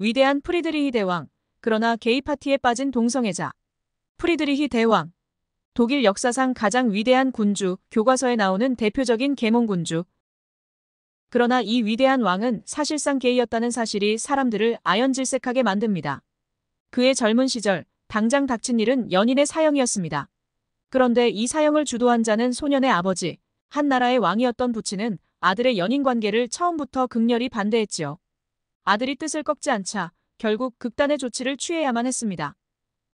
위대한 프리드리히 대왕, 그러나 게이 파티에 빠진 동성애자. 프리드리히 대왕. 독일 역사상 가장 위대한 군주, 교과서에 나오는 대표적인 계몽군주. 그러나 이 위대한 왕은 사실상 게이였다는 사실이 사람들을 아연질색하게 만듭니다. 그의 젊은 시절, 당장 닥친 일은 연인의 사형이었습니다. 그런데 이 사형을 주도한 자는 소년의 아버지, 한 나라의 왕이었던 부친은 아들의 연인 관계를 처음부터 극렬히 반대했지요. 아들이 뜻을 꺾지 않자 결국 극단의 조치를 취해야만 했습니다.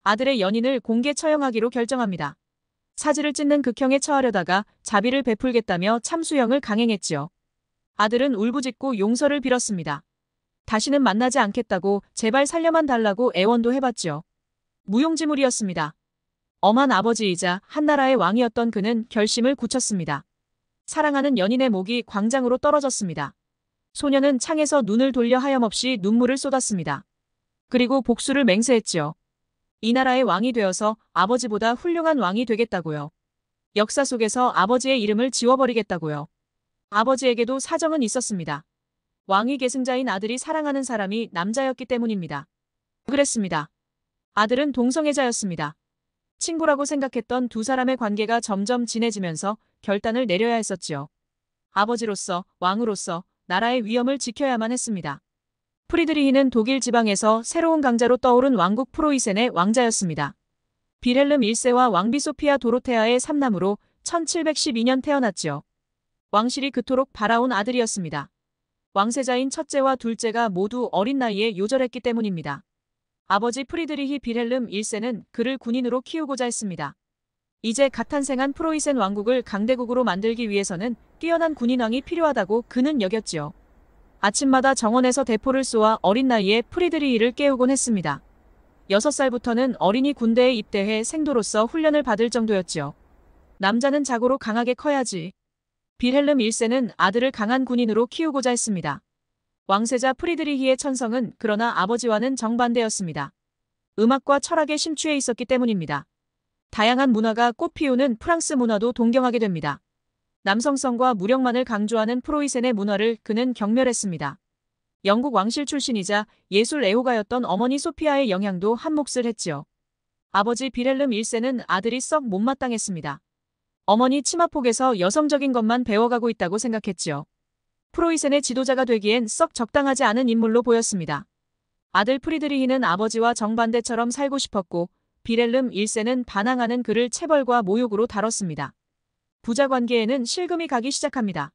아들의 연인을 공개 처형하기로 결정합니다. 사지를 찢는 극형에 처하려다가 자비를 베풀겠다며 참수형을 강행했지요. 아들은 울부짖고 용서를 빌었습니다. 다시는 만나지 않겠다고 제발 살려만 달라고 애원도 해봤지요. 무용지물이었습니다. 엄한 아버지이자 한나라의 왕이었던 그는 결심을 굳혔습니다. 사랑하는 연인의 목이 광장으로 떨어졌습니다. 소년은 창에서 눈을 돌려 하염없이 눈물을 쏟았습니다. 그리고 복수를 맹세했지요. 이 나라의 왕이 되어서 아버지보다 훌륭한 왕이 되겠다고요. 역사 속에서 아버지의 이름을 지워버리겠다고요. 아버지에게도 사정은 있었습니다. 왕위 계승자인 아들이 사랑하는 사람이 남자였기 때문입니다. 그랬습니다. 아들은 동성애자였습니다. 친구라고 생각했던 두 사람의 관계가 점점 진해지면서 결단을 내려야 했었지요. 아버지로서, 왕으로서, 나라의 위엄을 지켜야만 했습니다. 프리드리히는 독일 지방에서 새로운 강자로 떠오른 왕국 프로이센의 왕자였습니다. 비렐름 1세와 왕비 소피아 도로테아의 삼남으로 1712년 태어났지요. 왕실이 그토록 바라온 아들이었습니다. 왕세자인 첫째와 둘째가 모두 어린 나이에 요절했기 때문입니다. 아버지 프리드리히 비렐름 1세는 그를 군인으로 키우고자 했습니다. 이제 갓 탄생한 프로이센 왕국을 강대국으로 만들기 위해서는 뛰어난 군인왕이 필요하다고 그는 여겼지요. 아침마다 정원에서 대포를 쏘아 어린 나이에 프리드리히를 깨우곤 했습니다. 6살부터는 어린이 군대에 입대해 생도로서 훈련을 받을 정도였지요. 남자는 자고로 강하게 커야지. 빌헬름 1세는 아들을 강한 군인으로 키우고자 했습니다. 왕세자 프리드리히의 천성은 그러나 아버지와는 정반대였습니다. 음악과 철학에 심취해 있었기 때문입니다. 다양한 문화가 꽃피우는 프랑스 문화도 동경하게 됩니다. 남성성과 무력만을 강조하는 프로이센의 문화를 그는 경멸했습니다. 영국 왕실 출신이자 예술 애호가였던 어머니 소피아의 영향도 한몫을 했지요. 아버지 비렐름 1세는 아들이 썩 못마땅했습니다. 어머니 치마폭에서 여성적인 것만 배워가고 있다고 생각했지요. 프로이센의 지도자가 되기엔 썩 적당하지 않은 인물로 보였습니다. 아들 프리드리히는 아버지와 정반대처럼 살고 싶었고 비렐름 1세는 반항하는 그를 체벌과 모욕으로 다뤘습니다. 부자 관계에는 실금이 가기 시작합니다.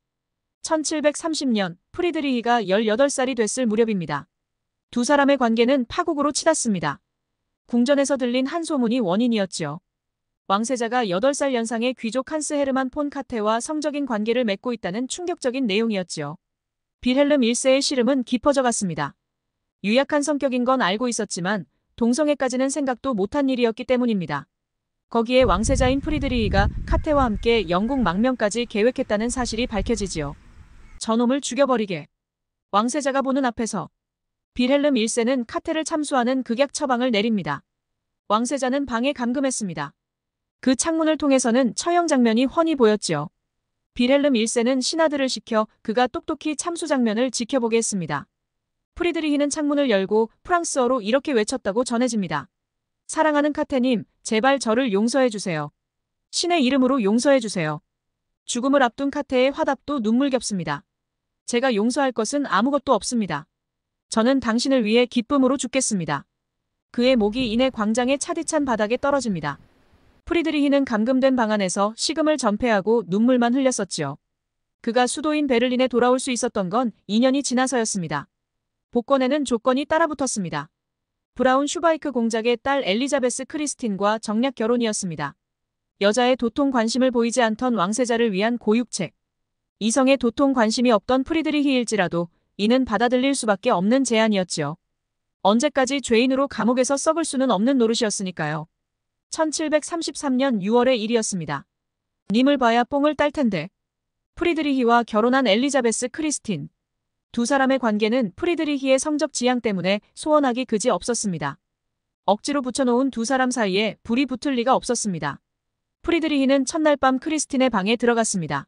1730년 프리드리히가 18살이 됐을 무렵입니다. 두 사람의 관계는 파국으로 치닫습니다. 궁전에서 들린 한 소문이 원인이었지요. 왕세자가 8살 연상의 귀족 한스 헤르만 폰 카테와 성적인 관계를 맺고 있다는 충격적인 내용이었지요. 빌헬름 1세의 시름은 깊어져 갔습니다. 유약한 성격인 건 알고 있었지만 동성애까지는 생각도 못한 일이었기 때문입니다. 거기에 왕세자인 프리드리히가 카테와 함께 영국 망명까지 계획했다는 사실이 밝혀지지요. 저놈을 죽여버리게. 왕세자가 보는 앞에서 빌헬름 1세는 카테를 참수하는 극약 처방을 내립니다. 왕세자는 방에 감금했습니다. 그 창문을 통해서는 처형 장면이 훤히 보였지요. 빌헬름 1세는 신하들을 시켜 그가 똑똑히 참수 장면을 지켜보게 했습니다. 프리드리히는 창문을 열고 프랑스어로 이렇게 외쳤다고 전해집니다. 사랑하는 카테님, 제발 저를 용서해주세요. 신의 이름으로 용서해주세요. 죽음을 앞둔 카테의 화답도 눈물겹습니다. 제가 용서할 것은 아무것도 없습니다. 저는 당신을 위해 기쁨으로 죽겠습니다. 그의 목이 이내 광장의 차디찬 바닥에 떨어집니다. 프리드리히는 감금된 방 안에서 식음을 전폐하고 눈물만 흘렸었지요. 그가 수도인 베를린에 돌아올 수 있었던 건 2년이 지나서였습니다. 복권에는 조건이 따라붙었습니다. 브라운 슈바이크 공작의 딸 엘리자베스 크리스틴과 정략 결혼이었습니다. 여자의 도통 관심을 보이지 않던 왕세자를 위한 고육책. 이성의 도통 관심이 없던 프리드리히일지라도 이는 받아들일 수밖에 없는 제안이었지요. 언제까지 죄인으로 감옥에서 썩을 수는 없는 노릇이었으니까요. 1733년 6월의 일이었습니다. 님을 봐야 뽕을 딸 텐데. 프리드리히와 결혼한 엘리자베스 크리스틴. 두 사람의 관계는 프리드리히의 성적 지향 때문에 소원하기 그지 없었습니다. 억지로 붙여놓은 두 사람 사이에 불이 붙을 리가 없었습니다. 프리드리히는 첫날 밤 크리스틴의 방에 들어갔습니다.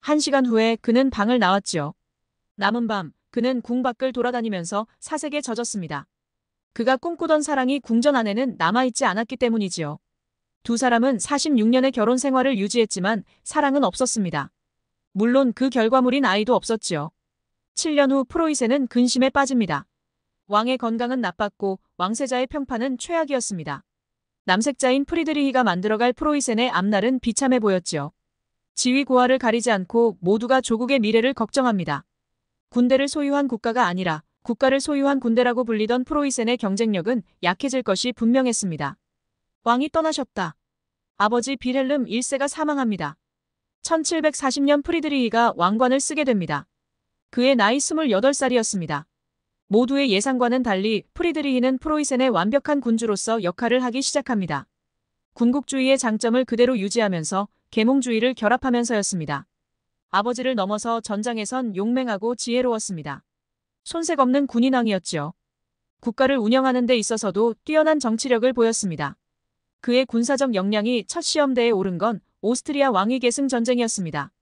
한 시간 후에 그는 방을 나왔지요. 남은 밤 그는 궁 밖을 돌아다니면서 사색에 젖었습니다. 그가 꿈꾸던 사랑이 궁전 안에는 남아있지 않았기 때문이지요. 두 사람은 46년의 결혼 생활을 유지했지만 사랑은 없었습니다. 물론 그 결과물인 아이도 없었지요. 7년 후 프로이센은 근심에 빠집니다. 왕의 건강은 나빴고 왕세자의 평판은 최악이었습니다. 남색자인 프리드리히가 만들어갈 프로이센의 앞날은 비참해 보였지요. 지위 고하를 가리지 않고 모두가 조국의 미래를 걱정합니다. 군대를 소유한 국가가 아니라 국가를 소유한 군대라고 불리던 프로이센의 경쟁력은 약해질 것이 분명했습니다. 왕이 떠나셨다. 아버지 빌헬름 1세가 사망합니다. 1740년 프리드리히가 왕관을 쓰게 됩니다. 그의 나이 28살이었습니다. 모두의 예상과는 달리 프리드리히는 프로이센의 완벽한 군주로서 역할을 하기 시작합니다. 군국주의의 장점을 그대로 유지하면서 계몽주의를 결합하면서였습니다. 아버지를 넘어서 전장에선 용맹하고 지혜로웠습니다. 손색 없는 군인왕이었지요. 국가를 운영하는 데 있어서도 뛰어난 정치력을 보였습니다. 그의 군사적 역량이 첫 시험대에 오른 건 오스트리아 왕위 계승 전쟁이었습니다.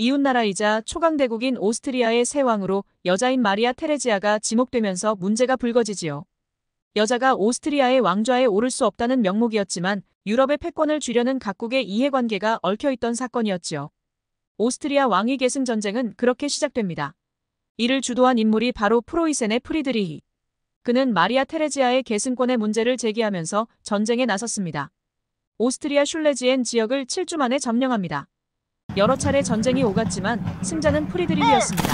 이웃나라이자 초강대국인 오스트리아의 새 왕으로 여자인 마리아 테레지아가 지목되면서 문제가 불거지지요. 여자가 오스트리아의 왕좌에 오를 수 없다는 명목이었지만 유럽의 패권을 쥐려는 각국의 이해관계가 얽혀있던 사건이었지요. 오스트리아 왕위 계승 전쟁은 그렇게 시작됩니다. 이를 주도한 인물이 바로 프로이센의 프리드리히. 그는 마리아 테레지아의 계승권의 문제를 제기하면서 전쟁에 나섰습니다. 오스트리아 슐레지엔 지역을 7주 만에 점령합니다. 여러 차례 전쟁이 오갔지만 승자는 프리드리히였습니다.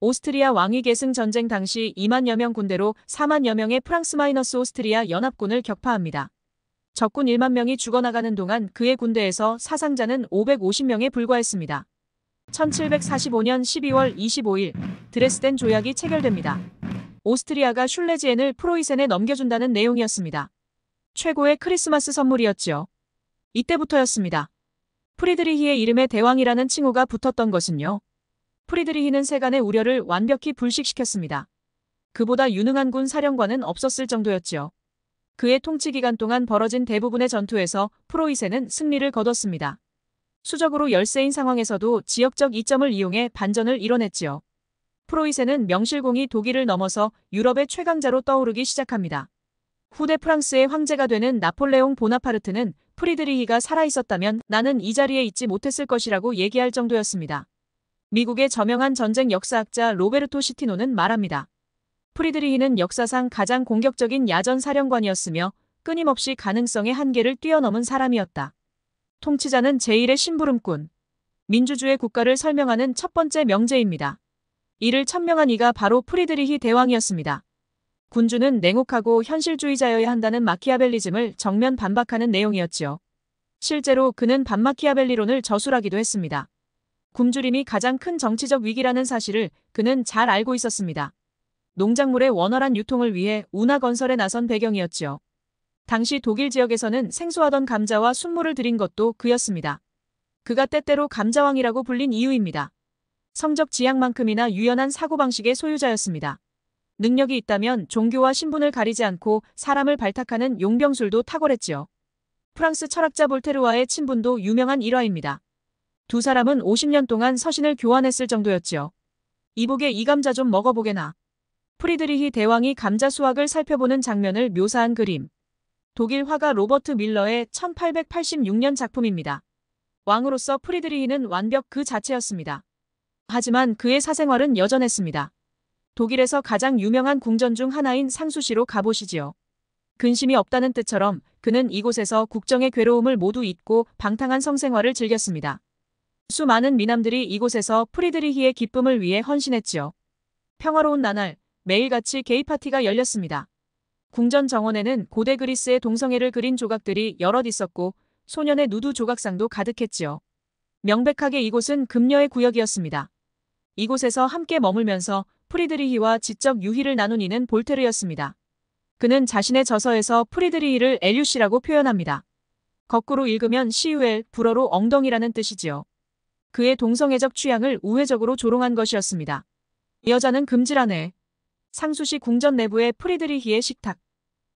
오스트리아 왕위 계승 전쟁 당시 2만여 명 군대로 4만여 명의 프랑스 마이너스 오스트리아 연합군을 격파합니다. 적군 1만 명이 죽어나가는 동안 그의 군대에서 사상자는 550명에 불과했습니다. 1745년 12월 25일 드레스덴 조약이 체결됩니다. 오스트리아가 슐레지엔을 프로이센에 넘겨준다는 내용이었습니다. 최고의 크리스마스 선물이었지요. 이때부터였습니다. 프리드리히의 이름에 대왕이라는 칭호가 붙었던 것은요. 프리드리히는 세간의 우려를 완벽히 불식시켰습니다. 그보다 유능한 군 사령관은 없었을 정도였지요. 그의 통치 기간 동안 벌어진 대부분의 전투에서 프로이센은 승리를 거뒀습니다. 수적으로 열세인 상황에서도 지역적 이점을 이용해 반전을 이뤄냈지요. 프로이센은 명실공히 독일을 넘어서 유럽의 최강자로 떠오르기 시작합니다. 후대 프랑스의 황제가 되는 나폴레옹 보나파르트는 프리드리히가 살아있었다면 나는 이 자리에 있지 못했을 것이라고 얘기할 정도였습니다. 미국의 저명한 전쟁 역사학자 로베르토 시티노는 말합니다. 프리드리히는 역사상 가장 공격적인 야전 사령관이었으며 끊임없이 가능성의 한계를 뛰어넘은 사람이었다. 통치자는 제1의 심부름꾼, 민주주의 국가를 설명하는 첫 번째 명제입니다. 이를 천명한 이가 바로 프리드리히 대왕이었습니다. 군주는 냉혹하고 현실주의자여야 한다는 마키아벨리즘을 정면 반박하는 내용이었지요. 실제로 그는 반마키아벨리론을 저술하기도 했습니다. 굶주림이 가장 큰 정치적 위기라는 사실을 그는 잘 알고 있었습니다. 농작물의 원활한 유통을 위해 운하 건설에 나선 배경이었지요. 당시 독일 지역에서는 생소하던 감자와 순물을 들인 것도 그였습니다. 그가 때때로 감자왕이라고 불린 이유입니다. 성적 지향만큼이나 유연한 사고방식의 소유자였습니다. 능력이 있다면 종교와 신분을 가리지 않고 사람을 발탁하는 용병술도 탁월했지요. 프랑스 철학자 볼테르와의 친분도 유명한 일화입니다. 두 사람은 50년 동안 서신을 교환했을 정도였지요. 이복의 이 감자 좀 먹어보게나. 프리드리히 대왕이 감자 수확을 살펴보는 장면을 묘사한 그림. 독일 화가 로버트 밀러의 1886년 작품입니다. 왕으로서 프리드리히는 완벽 그 자체였습니다. 하지만 그의 사생활은 여전했습니다. 독일에서 가장 유명한 궁전 중 하나인 상수시로 가보시지요. 근심이 없다는 뜻처럼 그는 이곳에서 국정의 괴로움을 모두 잊고 방탕한 성생활을 즐겼습니다. 수많은 미남들이 이곳에서 프리드리히의 기쁨을 위해 헌신했지요. 평화로운 나날, 매일같이 게이 파티가 열렸습니다. 궁전 정원에는 고대 그리스의 동성애를 그린 조각들이 여럿 있었고 소년의 누드 조각상도 가득했지요. 명백하게 이곳은 금녀의 구역이었습니다. 이곳에서 함께 머물면서 프리드리히와 지적 유희를 나눈 이는 볼테르였습니다. 그는 자신의 저서에서 프리드리히를 엘류시라고 표현합니다. 거꾸로 읽으면 시우엘, 불어로 엉덩이라는 뜻이지요. 그의 동성애적 취향을 우회적으로 조롱한 것이었습니다. 여자는 금지라네. 상수시 궁전 내부의 프리드리히의 식탁.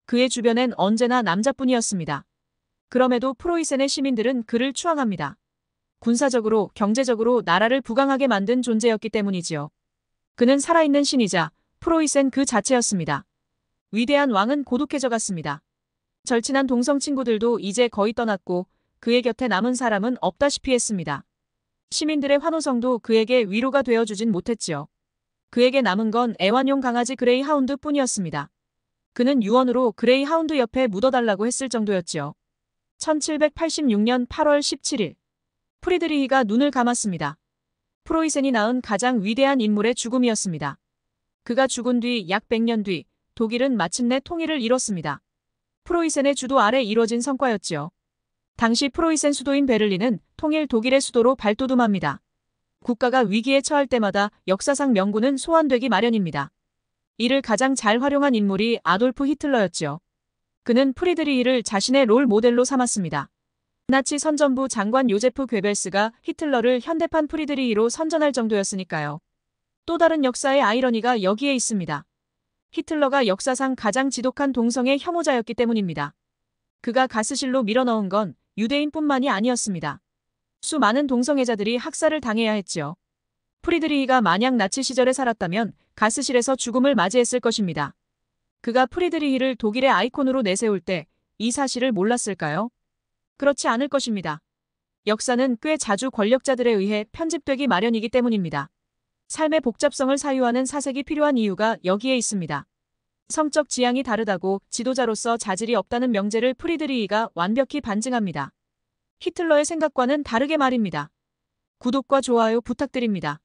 그의 주변엔 언제나 남자뿐이었습니다. 그럼에도 프로이센의 시민들은 그를 추앙합니다. 군사적으로, 경제적으로 나라를 부강하게 만든 존재였기 때문이지요. 그는 살아있는 신이자 프로이센 그 자체였습니다. 위대한 왕은 고독해져갔습니다. 절친한 동성 친구들도 이제 거의 떠났고 그의 곁에 남은 사람은 없다시피 했습니다. 시민들의 환호성도 그에게 위로가 되어주진 못했지요. 그에게 남은 건 애완용 강아지 그레이 하운드 뿐이었습니다. 그는 유언으로 그레이 하운드 옆에 묻어달라고 했을 정도였지요. 1786년 8월 17일 프리드리히가 눈을 감았습니다. 프로이센이 낳은 가장 위대한 인물의 죽음이었습니다. 그가 죽은 뒤 약 100년 뒤 독일은 마침내 통일을 이뤘습니다. 프로이센의 주도 아래 이뤄진 성과였지요. 당시 프로이센 수도인 베를린은 통일 독일의 수도로 발돋움합니다. 국가가 위기에 처할 때마다 역사상 명분은 소환되기 마련입니다. 이를 가장 잘 활용한 인물이 아돌프 히틀러였지요. 그는 프리드리히를 자신의 롤 모델로 삼았습니다. 나치 선전부 장관 요제프 괴벨스가 히틀러를 현대판 프리드리히로 선전할 정도였으니까요. 또 다른 역사의 아이러니가 여기에 있습니다. 히틀러가 역사상 가장 지독한 동성애 혐오자였기 때문입니다. 그가 가스실로 밀어넣은 건 유대인뿐만이 아니었습니다. 수많은 동성애자들이 학살을 당해야 했지요. 프리드리히가 만약 나치 시절에 살았다면 가스실에서 죽음을 맞이했을 것입니다. 그가 프리드리히를 독일의 아이콘으로 내세울 때 이 사실을 몰랐을까요? 그렇지 않을 것입니다. 역사는 꽤 자주 권력자들에 의해 편집되기 마련이기 때문입니다. 삶의 복잡성을 사유하는 사색이 필요한 이유가 여기에 있습니다. 성적 지향이 다르다고 지도자로서 자질이 없다는 명제를 프리드리히가 완벽히 반증합니다. 히틀러의 생각과는 다르게 말입니다. 구독과 좋아요 부탁드립니다.